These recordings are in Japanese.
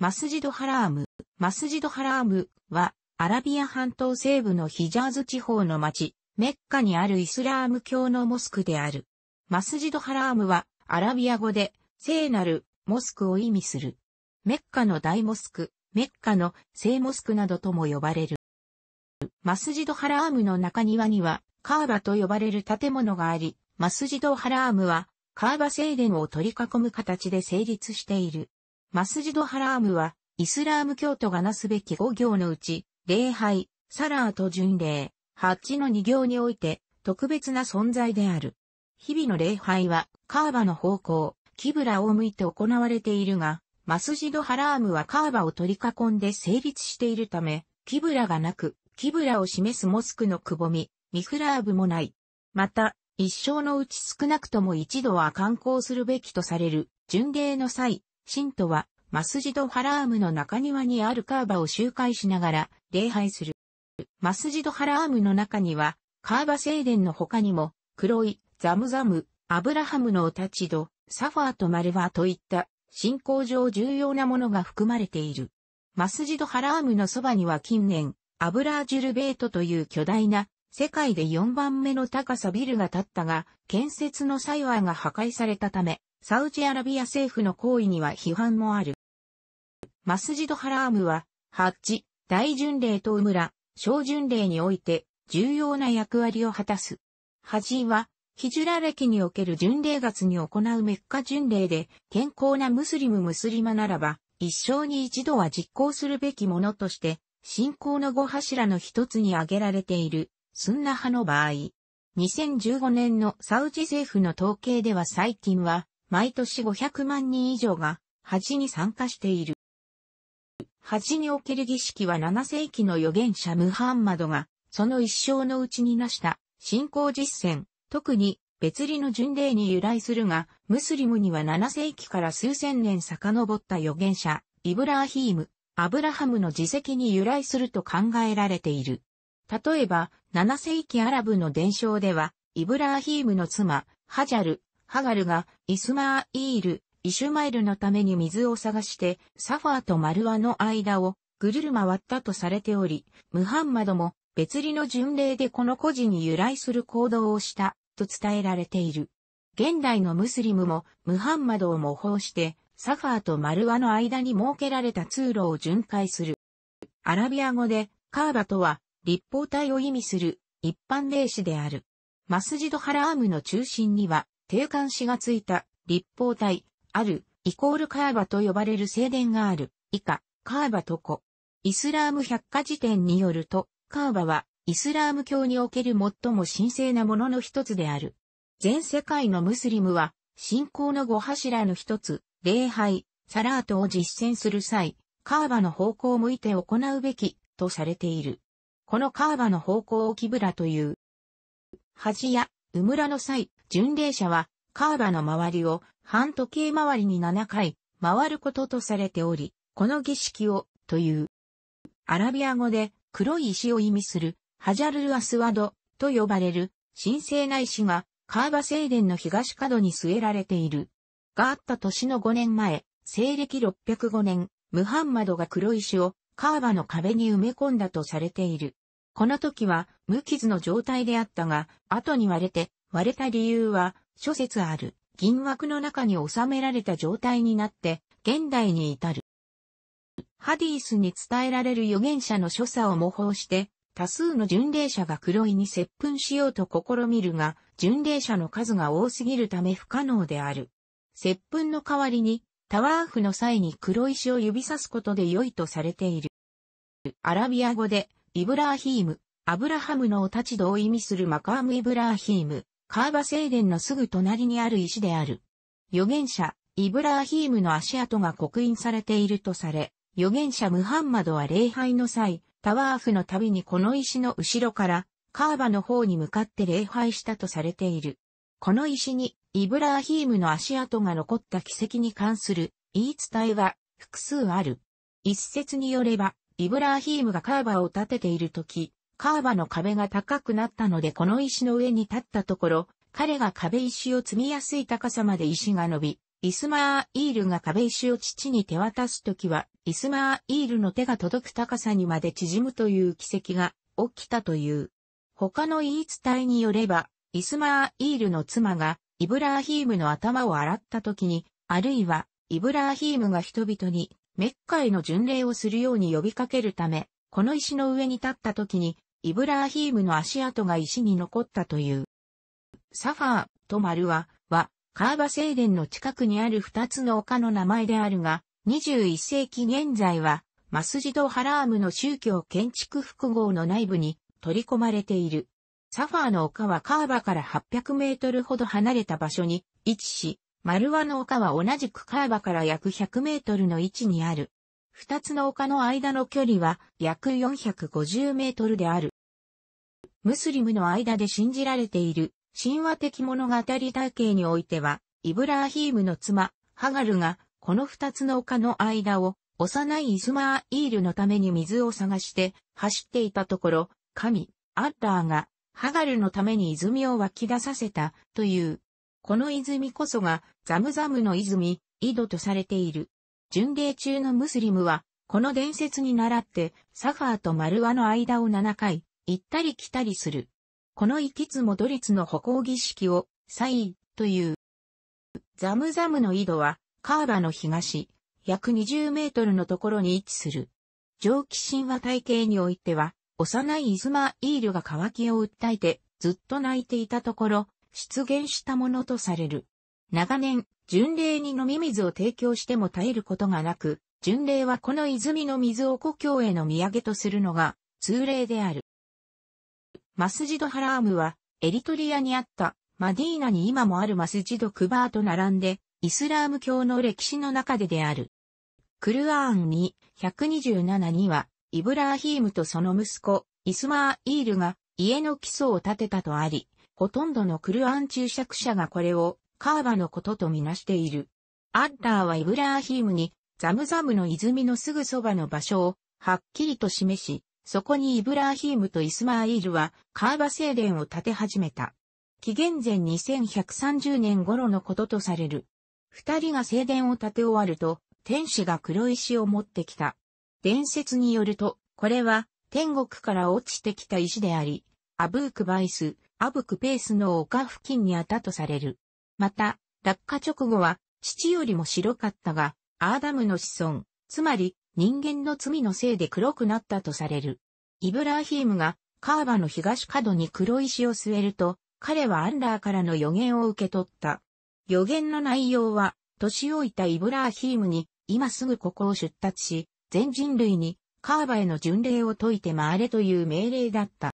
マスジドハラーム。マスジドハラームは、アラビア半島西部のヒジャーズ地方の町、メッカにあるイスラーム教のモスクである。マスジドハラームは、アラビア語で、聖なる、モスクを意味する。メッカの大モスク、メッカの聖モスクなどとも呼ばれる。マスジドハラームの中庭には、カーバと呼ばれる建物があり、マスジドハラームは、カーバ聖殿を取り囲む形で成立している。マスジドハラームは、イスラーム教徒がなすべき5行のうち、礼拝、サラーと巡礼、ハッチの2行において、特別な存在である。日々の礼拝は、カーバの方向、キブラを向いて行われているが、マスジドハラームはカーバを取り囲んで成立しているため、キブラがなく、キブラを示すモスクのくぼみ、ミフラーブもない。また、一生のうち少なくとも一度は観光するべきとされる、巡礼の際、信徒は、マスジドハラームの中庭にあるカーバを周回しながら礼拝する。マスジドハラームの中には、カーバ聖殿の他にも、黒い、ザムザム、アブラハムのオタチド、サファーとマルワーといった信仰上重要なものが含まれている。マスジドハラームのそばには近年、アブラージュルベートという巨大な、世界で4番目の高さビルが建ったが、建設の際はが破壊されたため、サウジアラビア政府の行為には批判もある。マスジドハラームは、ハッジ、大巡礼とウムラ、小巡礼において重要な役割を果たす。ハジは、ヒジュラ歴における巡礼月に行うメッカ巡礼で、健康なムスリム・ムスリマならば、一生に一度は実行するべきものとして、信仰の五柱の一つに挙げられている、スンナ派の場合。2015年のサウジ政府の統計では最近は、毎年500万人以上が、恥に参加している。恥における儀式は7世紀の預言者ムハンマドが、その一生のうちになした信仰実践、特に別離の巡礼に由来するが、ムスリムには7世紀から数千年遡った預言者、イブラーヒーム、アブラハムの自責に由来すると考えられている。例えば、7世紀アラブの伝承では、イブラーヒームの妻、ハジャル、ハガルがイスマーイール、イシュマイルのために水を探して、サファーとマルワの間をぐるる回ったとされており、ムハンマドも別離の巡礼でこの孤児に由来する行動をしたと伝えられている。現代のムスリムもムハンマドを模倣して、サファーとマルワの間に設けられた通路を巡回する。アラビア語でカーバとは立方体を意味する一般霊視である。マスジドハラームの中心には定冠詞がついた立方体、ある、イコールカーバと呼ばれる正殿がある、以下、カーバとこ。イスラーム百科事典によると、カーバは、イスラーム教における最も神聖なものの一つである。全世界のムスリムは、信仰の五柱の一つ、礼拝、サラートを実践する際、カーバの方向を向いて行うべき、とされている。このカーバの方向をキブラという。恥や、ウムラの際、巡礼者はカーバの周りを半時計回りに7回回ることとされており、この儀式をという。アラビア語で黒い石を意味するハジャルル・アスワドと呼ばれる神聖な石がカーバ聖殿の東角に据えられている。があった年の5年前、西暦605年、ムハンマドが黒石をカーバの壁に埋め込んだとされている。この時は無傷の状態であったが、後に割れて割れた理由は諸説ある銀枠の中に収められた状態になって現代に至る。ハディースに伝えられる預言者の所作を模倣して多数の巡礼者が黒井に接吻しようと試みるが巡礼者の数が多すぎるため不可能である。接吻の代わりにタワーフの際に黒石を指さすことで良いとされている。アラビア語で、イブラーヒーム、アブラハムのお立ち度を意味するマカーム・イブラーヒーム、カーバ聖殿のすぐ隣にある石である。預言者、イブラーヒームの足跡が刻印されているとされ、預言者ムハンマドは礼拝の際、タワーフのびにこの石の後ろから、カーバの方に向かって礼拝したとされている。この石に、イブラーヒームの足跡が残った奇跡に関する言い伝えは複数ある。一説によれば、イブラーヒームがカーバを建てている時、カーバの壁が高くなったのでこの石の上に立ったところ、彼が壁石を積みやすい高さまで石が伸び、イスマーイールが壁石を父に手渡すときは、イスマーイールの手が届く高さにまで縮むという奇跡が起きたという。他の言い伝えによれば、イスマーイールの妻がイブラーヒームの頭を洗った時に、あるいはイブラーヒームが人々にメッカへの巡礼をするように呼びかけるため、この石の上に立った時にイブラーヒームの足跡が石に残ったという。サファーとマルワは、カーバ聖殿の近くにある二つの丘の名前であるが、21世紀現在は、マスジド・ハラームの宗教建築複合の内部に取り込まれている。サファーの丘はカーバから800メートルほど離れた場所に位置し、マルワの丘は同じくカーバから約100メートルの位置にある。二つの丘の間の距離は約450メートルである。ムスリムの間で信じられている神話的物語体系においては、イブラーヒームの妻、ハガルが、この二つの丘の間を、幼いイスマーイールのために水を探して走っていたところ、神、アッラーが、ハガルのために泉を湧き出させた、という。この泉こそが、ザムザムの泉、井戸とされている。巡礼中のムスリムは、この伝説に倣って、サファーとマルワの間を7回、行ったり来たりする。この行きつ戻りつの歩行儀式を、サイという。ザムザムの井戸は、カーバの東、約20メートルのところに位置する。蒸気神話体系においては、幼いイズマイールが渇きを訴えて、ずっと泣いていたところ、出現したものとされる。長年、巡礼に飲み水を提供しても耐えることがなく、巡礼はこの泉の水を故郷への土産とするのが通例である。マスジドハラームは、エリトリアにあったマディーナに今もあるマスジドクバーと並んで、イスラーム教の歴史の中でである。クルアーンに127には、イブラーヒームとその息子、イスマーイールが家の基礎を建てたとあり、ほとんどのクルアン注釈者がこれをカーバのこととみなしている。アッラーはイブラーヒームに、ザムザムの泉のすぐそばの場所を、はっきりと示し、そこにイブラーヒームとイスマーイールは、カーバ聖殿を建て始めた。紀元前2130年頃のこととされる。二人が聖殿を建て終わると、天使が黒石を持ってきた。伝説によると、これは天国から落ちてきた石であり、アブークバイス、アブクペースの丘付近にあったとされる。また、落下直後は、父よりも白かったが、アーダムの子孫、つまり、人間の罪のせいで黒くなったとされる。イブラーヒームが、カーバの東角に黒石を据えると、彼はアンラーからの予言を受け取った。予言の内容は、年老いたイブラーヒームに、今すぐここを出立し、全人類に、カーバへの巡礼を解いて回れという命令だった。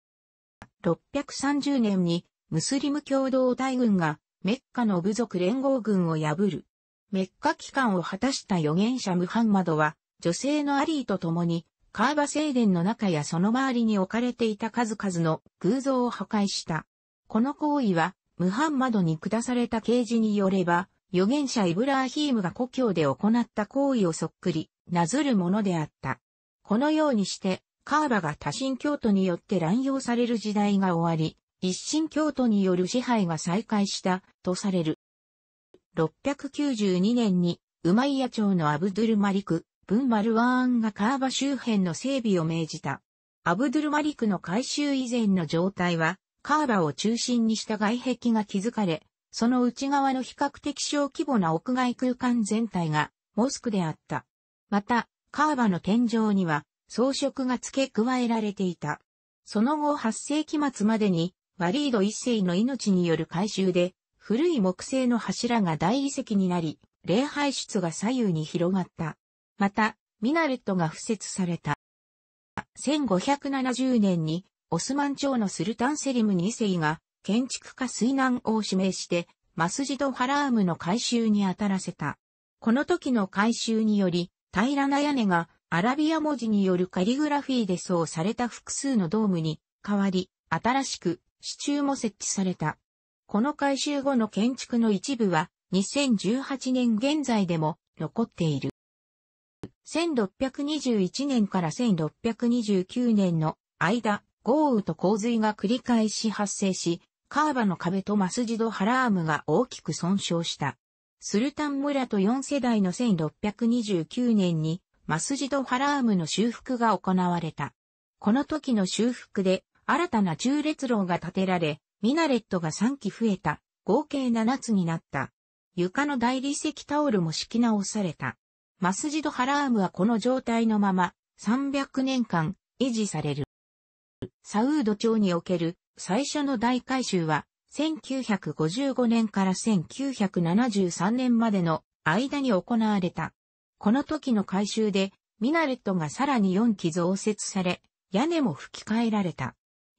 630年に、ムスリム共同大軍が、メッカの部族連合軍を破る。メッカ機関を果たした預言者ムハンマドは、女性のアリーと共に、カーバ聖殿の中やその周りに置かれていた数々の偶像を破壊した。この行為は、ムハンマドに下された啓示によれば、預言者イブラーヒームが故郷で行った行為をそっくり、なずるものであった。このようにして、カーバが多神教徒によって乱用される時代が終わり、一神教徒による支配が再開したとされる。692年に、ウマイヤ朝のアブドゥルマリク、ブンマルワーンがカーバ周辺の整備を命じた。アブドゥルマリクの改修以前の状態は、カーバを中心にした外壁が築かれ、その内側の比較的小規模な屋外空間全体がモスクであった。また、カーバの天井には装飾が付け加えられていた。その後8世紀末までにワリード一世の命による改修で、古い木製の柱が大理石になり、礼拝室が左右に広がった。また、ミナレットが付設された。1570年に、オスマン朝のスルタンセリム2世が、建築家水難を指名して、マスジドハラームの改修に当たらせた。この時の改修により、平らな屋根がアラビア文字によるカリグラフィーで創された複数のドームに変わり、新しく支柱も設置された。この改修後の建築の一部は2018年現在でも残っている。1621年から1629年の間、豪雨と洪水が繰り返し発生し、カーバの壁とマスジドハラームが大きく損傷した。スルタン村と4世代の1629年にマスジドハラームの修復が行われた。この時の修復で新たな中列楼が建てられ、ミナレットが3基増えた、合計7つになった。床の大理石タオルも敷き直された。マスジドハラームはこの状態のまま300年間維持される。サウード町における最初の大改修は1955年から1973年までの間に行われた。この時の改修でミナレットがさらに4基増設され、屋根も吹き替えられた。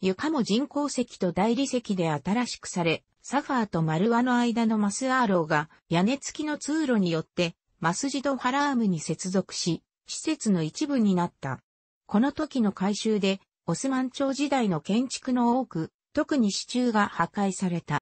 床も人工石と大理石で新しくされ、サファーと丸ワの間のマスアーローが屋根付きの通路によってマスジドハラームに接続し、施設の一部になった。この時の改修で、オスマン朝時代の建築の多く、特に支柱が破壊された。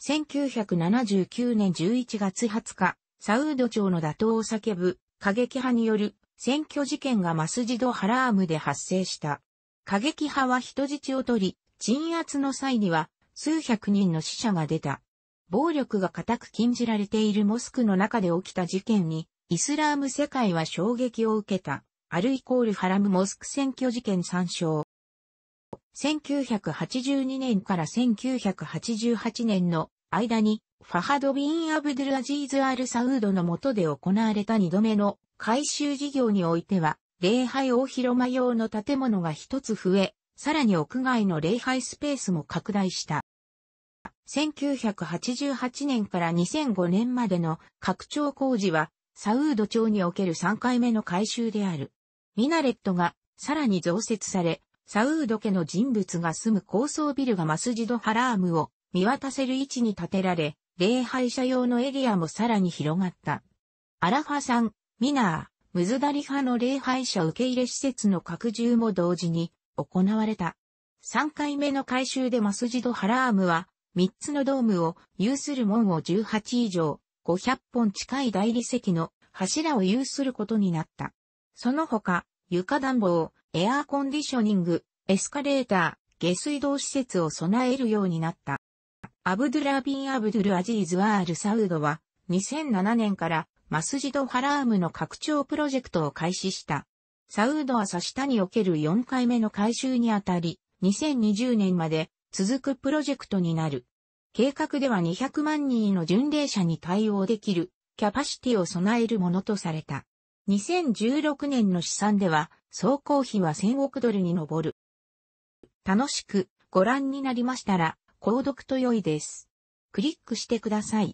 1979年11月20日、サウード朝の打倒を叫ぶ過激派による選挙事件がマスジドハラームで発生した。過激派は人質を取り、鎮圧の際には数百人の死者が出た。暴力が固く禁じられているモスクの中で起きた事件に、イスラーム世界は衝撃を受けた。アルイコールハラムモスク選挙事件参照。1982年から1988年の間に、ファハドビン・アブドゥルアジーズ・アル・サウードの下で行われた2度目の改修事業においては、礼拝大広間用の建物が一つ増え、さらに屋外の礼拝スペースも拡大した。1988年から2005年までの拡張工事は、サウード町における3回目の改修である。ミナレットがさらに増設され、サウード家の人物が住む高層ビルがマスジドハラームを見渡せる位置に建てられ、礼拝者用のエリアもさらに広がった。アラファさん、ミナー、ムズダリ派の礼拝者受け入れ施設の拡充も同時に行われた。3回目の改修でマスジドハラームは、3つのドームを有する門を18以上、500本近い大理石の柱を有することになった。その他、床暖房、エアーコンディショニング、エスカレーター、下水道施設を備えるようになった。アブドゥラビン・アブドゥル・アジーズ・ワール・サウドは、2007年からマスジドハラームの拡張プロジェクトを開始した。サウードシ下における4回目の改修にあたり、2020年まで続くプロジェクトになる。計画では200万人の巡礼者に対応できるキャパシティを備えるものとされた。2016年の試算では、総工費は1000億ドルに上る。楽しくご覧になりましたら、購読と良いです。クリックしてください。